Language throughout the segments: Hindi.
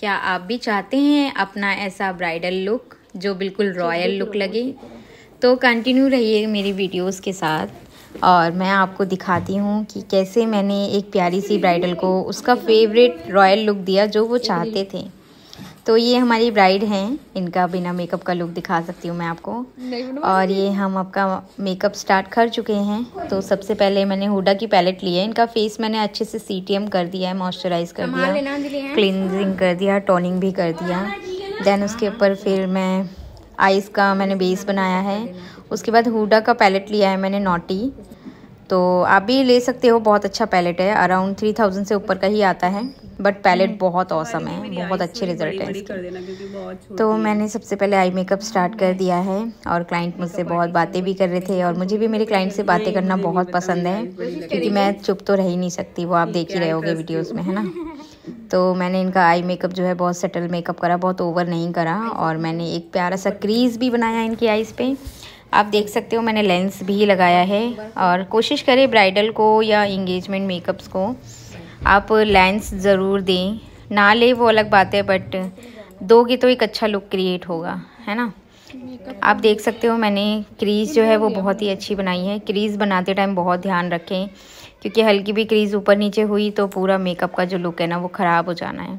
क्या आप भी चाहते हैं अपना ऐसा ब्राइडल लुक जो बिल्कुल रॉयल लुक लगे तो कंटिन्यू रहिए मेरी वीडियोस के साथ और मैं आपको दिखाती हूँ कि कैसे मैंने एक प्यारी सी ब्राइडल को उसका फेवरेट रॉयल लुक दिया जो वो चाहते थे तो ये हमारी ब्राइड हैं इनका बिना मेकअप का लुक दिखा सकती हूँ मैं आपको और ये हम आपका मेकअप स्टार्ट कर चुके हैं तो सबसे पहले मैंने हुडा की पैलेट ली है इनका फेस मैंने अच्छे से सी कर दिया है मॉइस्चराइज कर दिया क्लिनजिंग कर दिया टोनिंग भी कर दिया देन उसके ऊपर फिर मैं आइज़ का मैंने बेस बनाया है उसके बाद हुडा का पैलेट लिया है मैंने नोटी तो आप भी ले सकते हो बहुत अच्छा पैलेट है अराउंड थ्री थाउजेंड से ऊपर का ही आता है बट पैलेट हम्म। बहुत औसम है बहुत अच्छे रिजल्ट है तो मैंने सबसे पहले आई मेकअप स्टार्ट कर दिया है और क्लाइंट मुझसे बहुत बातें भी कर रहे थे और मुझे भी मेरे क्लाइंट से बातें करना बहुत पसंद है क्योंकि मैं चुप तो रह ही नहीं सकती वो आप देख ही रहे होगे वीडियोज़ में है ना तो मैंने इनका आई मेकअप जो है बहुत सटल मेकअप करा बहुत ओवर नहीं करा और मैंने एक प्यारा सा क्रीज़ भी बनाया इनकी आईज पे आप देख सकते हो मैंने लेंस भी लगाया है और कोशिश करें ब्राइडल को या इंगेजमेंट मेकअप्स को आप लेंस ज़रूर दें ना ले वो अलग बात है बट दोगे तो एक अच्छा लुक क्रिएट होगा है ना आप देख सकते हो मैंने क्रीज़ जो है वो बहुत ही अच्छी बनाई है क्रीज़ बनाते टाइम बहुत ध्यान रखें क्योंकि हल्की भी क्रीज़ ऊपर नीचे हुई तो पूरा मेकअप का जो लुक है ना वो ख़राब हो जाना है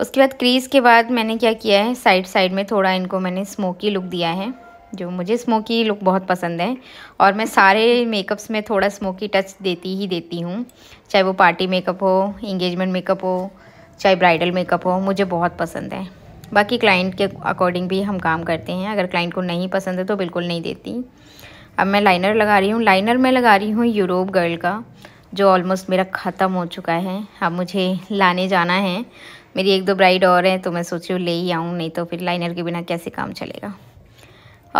उसके बाद क्रीज़ के बाद मैंने क्या किया है साइड साइड में थोड़ा इनको मैंने स्मोकी लुक दिया है जो मुझे स्मोकी लुक बहुत पसंद है और मैं सारे मेकअप्स में थोड़ा स्मोकी टच देती ही देती हूँ चाहे वो पार्टी मेकअप हो इंगेजमेंट मेकअप हो चाहे ब्राइडल मेकअप हो मुझे बहुत पसंद है बाकी क्लाइंट के अकॉर्डिंग भी हम काम करते हैं अगर क्लाइंट को नहीं पसंद है तो बिल्कुल नहीं देती अब मैं लाइनर लगा रही हूँ लाइनर मैं लगा रही हूँ यूरोप गर्ल का जो ऑलमोस्ट मेरा ख़त्म हो चुका है अब मुझे लाने जाना है मेरी एक दो ब्राइड और हैं तो मैं सोच रही हूँ ले ही आऊँ नहीं तो फिर लाइनर के बिना कैसे काम चलेगा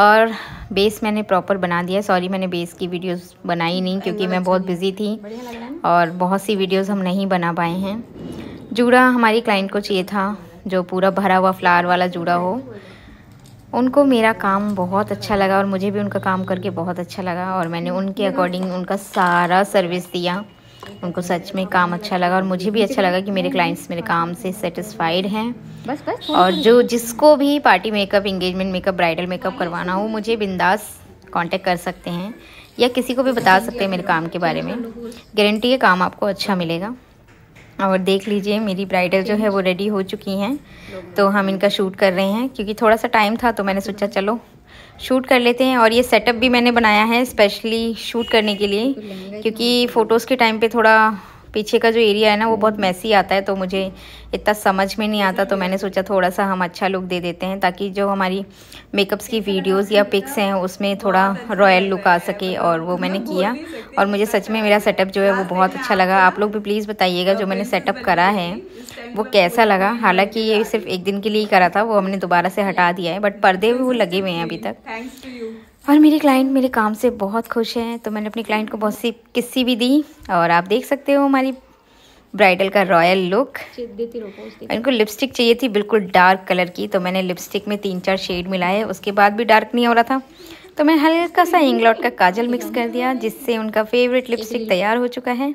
और बेस मैंने प्रॉपर बना दिया सॉरी मैंने बेस की वीडियोस बनाई नहीं क्योंकि मैं अच्छा बहुत बिज़ी थी और बहुत सी वीडियोस हम नहीं बना पाए हैं जूड़ा हमारी क्लाइंट को चाहिए था जो पूरा भरा हुआ फ्लावर वाला जूड़ा हो उनको मेरा काम बहुत अच्छा लगा और मुझे भी उनका काम करके बहुत अच्छा लगा और मैंने उनके अकॉर्डिंग उनका सारा सर्विस दिया उनको सच में काम अच्छा लगा और मुझे भी अच्छा लगा कि मेरे क्लाइंट्स मेरे काम से सेटिस्फाइड हैं बस बस और जो जिसको भी party makeup engagement makeup bridal makeup करवाना हो मुझे बिंदास कांटेक्ट कर सकते हैं या किसी को भी बता सकते हैं मेरे काम के बारे में गारंटी है काम आपको अच्छा मिलेगा और देख लीजिए मेरी ब्राइडल जो है वो रेडी हो चुकी हैं तो हम इनका शूट कर रहे हैं क्योंकि थोड़ा सा टाइम था तो मैंने सोचा चलो शूट कर लेते हैं और ये सेटअप भी मैंने बनाया है स्पेशली शूट करने के लिए क्योंकि फ़ोटोज़ के टाइम पे थोड़ा पीछे का जो एरिया है ना वो बहुत मैसी हम्म। आता है तो मुझे इतना समझ में नहीं आता तो मैंने सोचा थोड़ा सा हम अच्छा लुक दे देते हैं ताकि जो हमारी मेकअप्स की वीडियोस या पिक्स हैं उसमें थोड़ा रॉयल लुक आ सके और वो मैंने किया और मुझे सच में मेरा सेटअप जो है वो बहुत अच्छा लगा आप लोग भी प्लीज़ बताइएगा जो मैंने सेटअप करा है वो कैसा लगा हालाँकि ये सिर्फ एक दिन के लिए ही करा था वो हमने दोबारा से हटा दिया है बट पर्दे भी वो लगे हुए हैं अभी तक और मेरे क्लाइंट मेरे काम से बहुत खुश हैं तो मैंने अपने क्लाइंट को बहुत सी किस्सी भी दी और आप देख सकते हो हमारी ब्राइडल का रॉयल लुक इनको लिपस्टिक चाहिए थी बिल्कुल डार्क कलर की तो मैंने लिपस्टिक में तीन चार शेड मिलाए उसके बाद भी डार्क नहीं हो रहा था तो मैंने हल्का सा इंग्लॉट का काजल मिक्स कर दिया जिससे उनका फेवरेट लिपस्टिक तैयार हो चुका है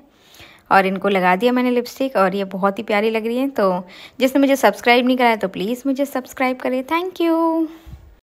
और इनको लगा दिया मैंने लिपस्टिक और ये बहुत ही प्यारी लग रही है तो जिसने मुझे सब्सक्राइब नहीं कराया तो प्लीज़ मुझे सब्सक्राइब करें थैंक यू